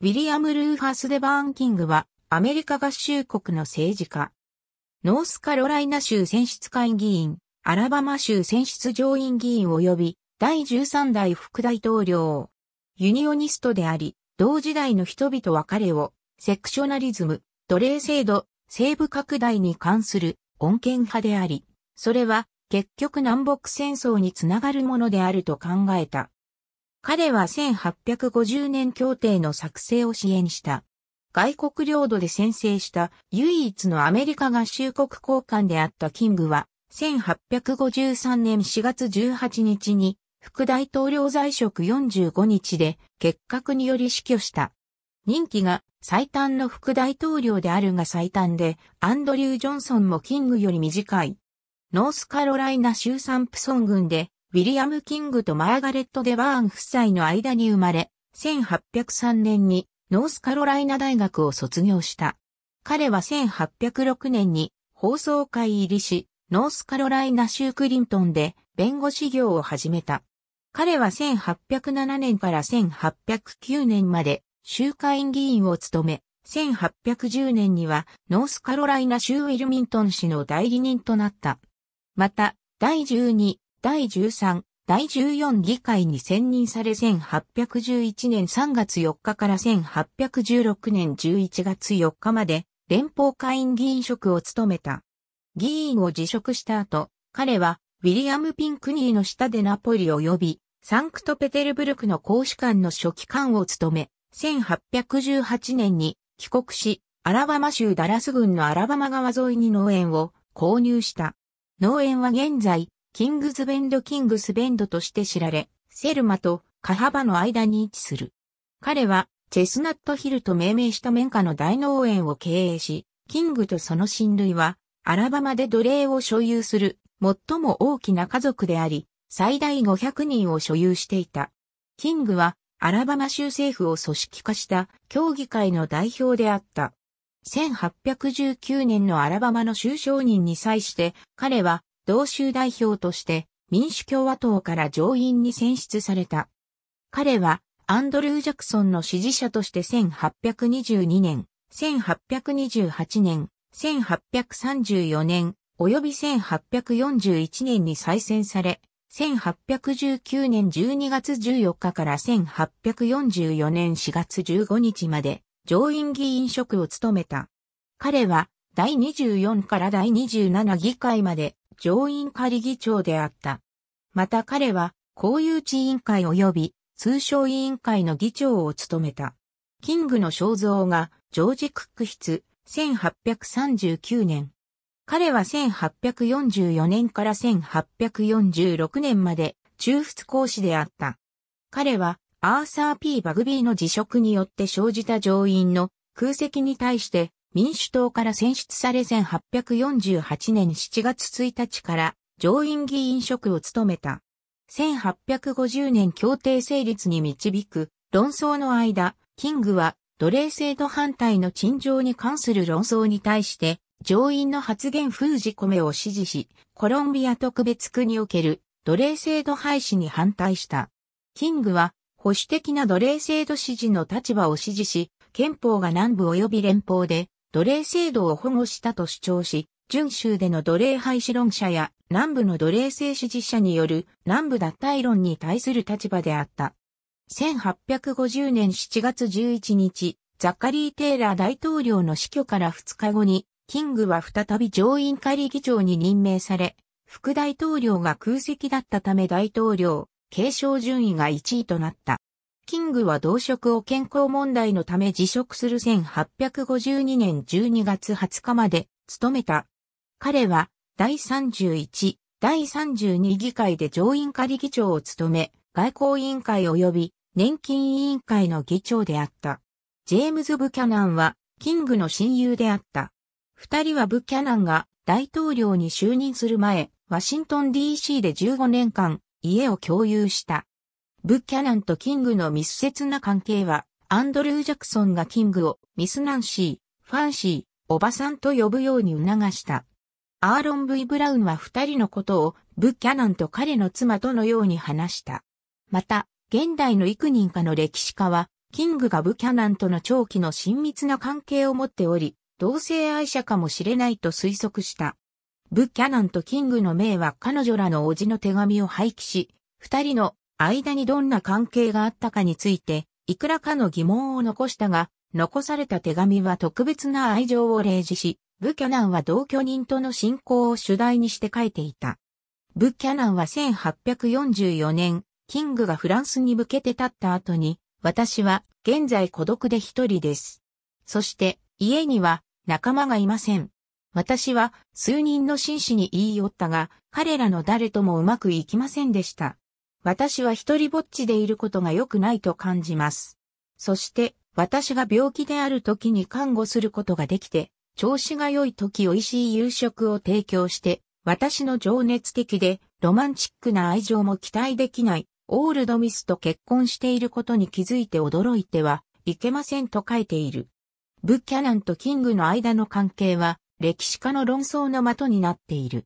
ウィリアム・ルーファース・デ・バーン・キングは、アメリカ合衆国の政治家。ノースカロライナ州選出会議員、アラバマ州選出上院議員及び、第13代副大統領。ユニオニストであり、同時代の人々は彼を、セクショナリズム、奴隷制度、西部拡大に関する、穏健派であり、それは、結局南北戦争につながるものであると考えた。彼は1850年協定の作成を支援した。外国領土で先制した唯一のアメリカ合衆国交換であったキングは、1853年4月18日に副大統領在職45日で結核により死去した。任期が最短の副大統領であるが最短で、アンドリュー・ジョンソンもキングより短い。ノースカロライナ州サンプソン軍でウィリアム・キングとマーガレット・デバーン夫妻の間に生まれ、1803年にノースカロライナ大学を卒業した。彼は1806年に放送会入りし、ノースカロライナ州クリントンで弁護士業を始めた。彼は1807年から1809年まで州会議員を務め、1810年にはノースカロライナ州ウィルミントン市の代理人となった。また、第12第13、第14議会に選任され1811年3月4日から1816年11月4日まで連邦会員議員職を務めた。議員を辞職した後、彼はウィリアム・ピンクニーの下でナポリ及びサンクトペテルブルクの公使館の書記官を務め、1818年に帰国し、アラバマ州ダラス郡のアラバマ川沿いに農園を購入した。農園は現在、キングズベンドキングスベンドとして知られ、セルマとカハバの間に位置する。彼は、チェスナットヒルと命名した綿花の大農園を経営し、キングとその親類は、アラバマで奴隷を所有する、最も大きな家族であり、最大500人を所有していた。キングは、アラバマ州政府を組織化した協議会の代表であった。1819年のアラバマの州商人に際して、彼は同州代表として民主共和党から上院に選出された。彼はアンドルー・ジャクソンの支持者として1822年、1828年、1834年、及び1841年に再選され、1819年12月14日から1844年4月15日まで上院議員職を務めた。彼は第24から第27議会まで上院仮議長であった。また彼は、公有地委員会及び通商委員会の議長を務めた。キングの肖像がジョージ・クック筆、1839年。彼は1844年から1846年まで中仏講師であった。彼はアーサー・ P・ バグビーの辞職によって生じた上院の空席に対して民主党から選出され1848年7月1日から上院議員職を務めた。1850年協定成立に導く論争の間、キングは奴隷制度反対の陳情に関する論争に対して上院の発言封じ込めを支持し、コロンビア特別区における奴隷制度廃止に反対した。キングは保守的な奴隷制度支持の立場を支持し、憲法が南部及び連邦で奴隷制度を保護したと主張し、準州での奴隷廃止論者や南部の奴隷制支持者による南部脱退論に対する立場であった。1850年7月11日、ザッカリー・テイラー大統領の死去から2日後に、キングは再び上院会議長に任命され、副大統領が空席だったため大統領、継承順位が1位となった。キングは同職を健康問題のため辞職する1852年12月20日まで務めた。彼は第31、第32議会で上院仮議長を務め、外交委員会及び年金委員会の議長であった。ジェームズ・ブキャナンはキングの親友であった。二人はブキャナンが大統領に就任する前、ワシントン DC で15年間家を共有した。ブッキャナンとキングの密接な関係は、アンドルー・ジャクソンがキングをミス・ナンシー、ファンシー、おばさんと呼ぶように促した。アーロン・ V・ ブラウンは二人のことをブッキャナンと彼の妻とのように話した。また、現代の幾人かの歴史家は、キングがブキャナンとの長期の親密な関係を持っており、同性愛者かもしれないと推測した。ブッキャナンとキングの名は彼女らの叔父の手紙を廃棄し、二人の間にどんな関係があったかについて、いくらかの疑問を残したが、残された手紙は特別な愛情を例示し、ブキャナンは同居人との信仰を主題にして書いていた。ブキャナンは1844年、キングがフランスに向けて立った後に、私は現在孤独で一人です。そして家には仲間がいません。私は数人の紳士に言い寄ったが、彼らの誰ともうまくいきませんでした。私は一人ぼっちでいることが良くないと感じます。そして、私が病気である時に看護することができて、調子が良い時美味しい夕食を提供して、私の情熱的でロマンチックな愛情も期待できないオールドミスと結婚していることに気づいて驚いてはいけませんと書いている。ブッキャナンとキングの間の関係は歴史家の論争の的になっている。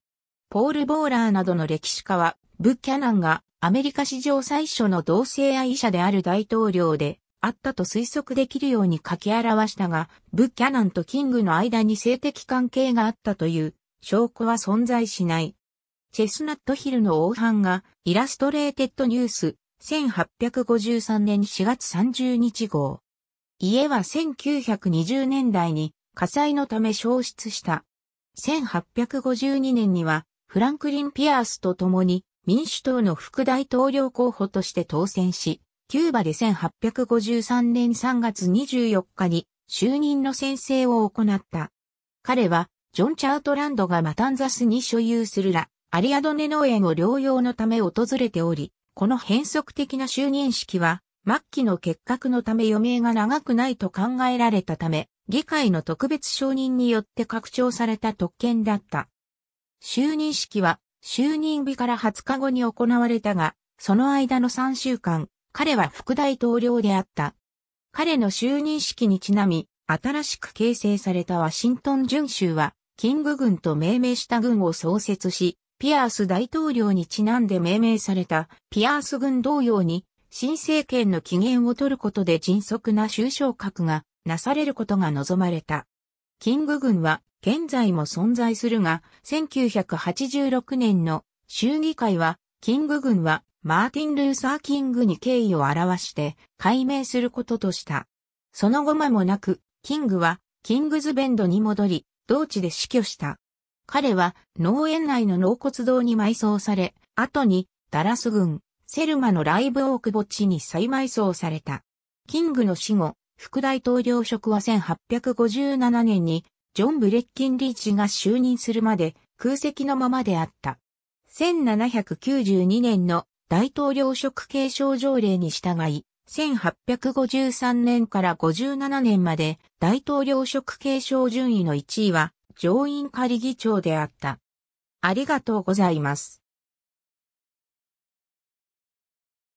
ポール・ボーラーなどの歴史家はブッキャナンがアメリカ史上最初の同性愛者である大統領であったと推測できるように書き表したが、ブキャナンとキングの間に性的関係があったという証拠は存在しない。チェスナットヒルの王藩がイラストレーテッドニュース1853年4月30日号。家は1920年代に火災のため消失した。1852年にはフランクリン・ピアースと共に民主党の副大統領候補として当選し、キューバで1853年3月24日に就任の宣誓を行った。彼は、ジョン・チャートランドがマタンザスに所有するラ・アリアドネ農園を療養のため訪れており、この変則的な就任式は、末期の結核のため余命が長くないと考えられたため、議会の特別承認によって拡張された特権だった。就任式は就任日から20日後に行われたが、その間の3週間、彼は副大統領であった。彼の就任式にちなみ、新しく形成されたワシントン準州は、キング軍と命名した軍を創設し、ピアース大統領にちなんで命名されたピアース軍同様に、新政権の期限を取ることで迅速な終章核がなされることが望まれた。キング軍は現在も存在するが、1986年の州議会は、キング軍はマーティン・ルーサー・キングに敬意を表して解明することとした。その後間もなく、キングはキングズベンドに戻り、同地で死去した。彼は農園内の納骨堂に埋葬され、後にダラス軍、セルマのライブオーク墓地に再埋葬された。キングの死後、副大統領職は1857年にジョン・ブレッキンリーチが就任するまで空席のままであった。1792年の大統領職継承条例に従い、1853年から57年まで大統領職継承順位の1位は上院仮議長であった。ありがとうございます。